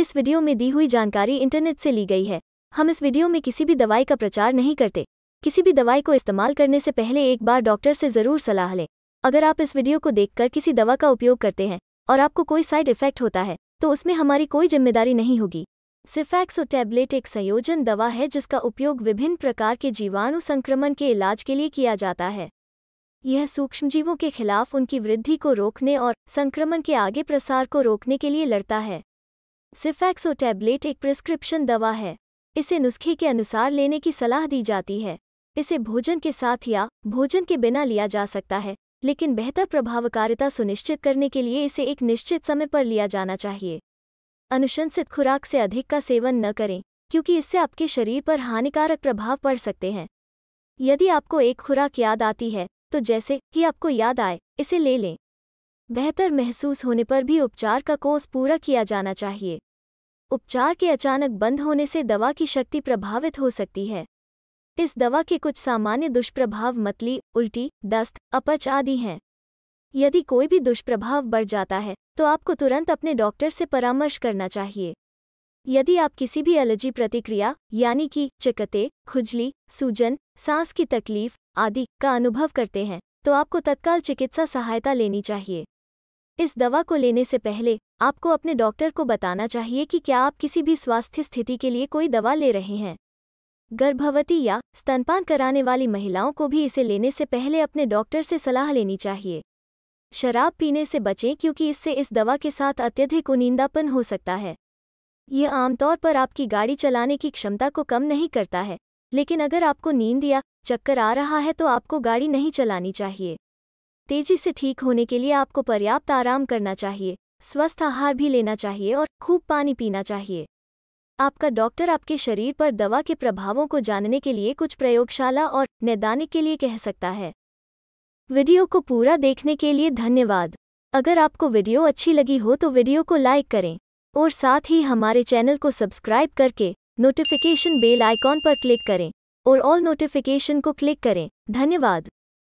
इस वीडियो में दी हुई जानकारी इंटरनेट से ली गई है हम इस वीडियो में किसी भी दवाई का प्रचार नहीं करते किसी भी दवाई को इस्तेमाल करने से पहले एक बार डॉक्टर से ज़रूर सलाह लें अगर आप इस वीडियो को देखकर किसी दवा का उपयोग करते हैं और आपको कोई साइड इफेक्ट होता है तो उसमें हमारी कोई जिम्मेदारी नहीं होगी और टैबलेट एक संयोजन दवा है जिसका उपयोग विभिन्न प्रकार के जीवाणु संक्रमण के इलाज के लिए किया जाता है यह सूक्ष्मजीवों के खिलाफ उनकी वृद्धि को रोकने और संक्रमण के आगे प्रसार को रोकने के लिए लड़ता है सिफेक्सो टैबलेट एक प्रिस्क्रिप्शन दवा है इसे नुस्खे के अनुसार लेने की सलाह दी जाती है इसे भोजन के साथ या भोजन के बिना लिया जा सकता है लेकिन बेहतर प्रभावकारिता सुनिश्चित करने के लिए इसे एक निश्चित समय पर लिया जाना चाहिए अनुशंसित खुराक से अधिक का सेवन न करें क्योंकि इससे आपके शरीर पर हानिकारक प्रभाव पड़ सकते हैं यदि आपको एक खुराक याद आती है तो जैसे ही आपको याद आए इसे ले लें बेहतर महसूस होने पर भी उपचार का कोर्स पूरा किया जाना चाहिए उपचार के अचानक बंद होने से दवा की शक्ति प्रभावित हो सकती है इस दवा के कुछ सामान्य दुष्प्रभाव मतली उल्टी दस्त अपच आदि हैं यदि कोई भी दुष्प्रभाव बढ़ जाता है तो आपको तुरंत अपने डॉक्टर से परामर्श करना चाहिए यदि आप किसी भी एलर्जी प्रतिक्रिया यानी कि चिकते खुजली सूजन सांस की तकलीफ आदि का अनुभव करते हैं तो आपको तत्काल चिकित्सा सहायता लेनी चाहिए इस दवा को लेने से पहले आपको अपने डॉक्टर को बताना चाहिए कि क्या आप किसी भी स्वास्थ्य स्थिति के लिए कोई दवा ले रहे हैं गर्भवती या स्तनपान कराने वाली महिलाओं को भी इसे लेने से पहले अपने डॉक्टर से सलाह लेनी चाहिए शराब पीने से बचें क्योंकि इससे इस दवा के साथ अत्यधिक उनिंदापन हो सकता है यह आमतौर पर आपकी गाड़ी चलाने की क्षमता को कम नहीं करता है लेकिन अगर आपको नींद या चक्कर आ रहा है तो आपको गाड़ी नहीं चलानी चाहिए तेजी से ठीक होने के लिए आपको पर्याप्त आराम करना चाहिए स्वस्थ आहार भी लेना चाहिए और खूब पानी पीना चाहिए आपका डॉक्टर आपके शरीर पर दवा के प्रभावों को जानने के लिए कुछ प्रयोगशाला और नैदानिक के लिए कह सकता है वीडियो को पूरा देखने के लिए धन्यवाद अगर आपको वीडियो अच्छी लगी हो तो वीडियो को लाइक करें और साथ ही हमारे चैनल को सब्सक्राइब करके नोटिफिकेशन बेल आइकॉन पर क्लिक करें और ऑल नोटिफिकेशन को क्लिक करें धन्यवाद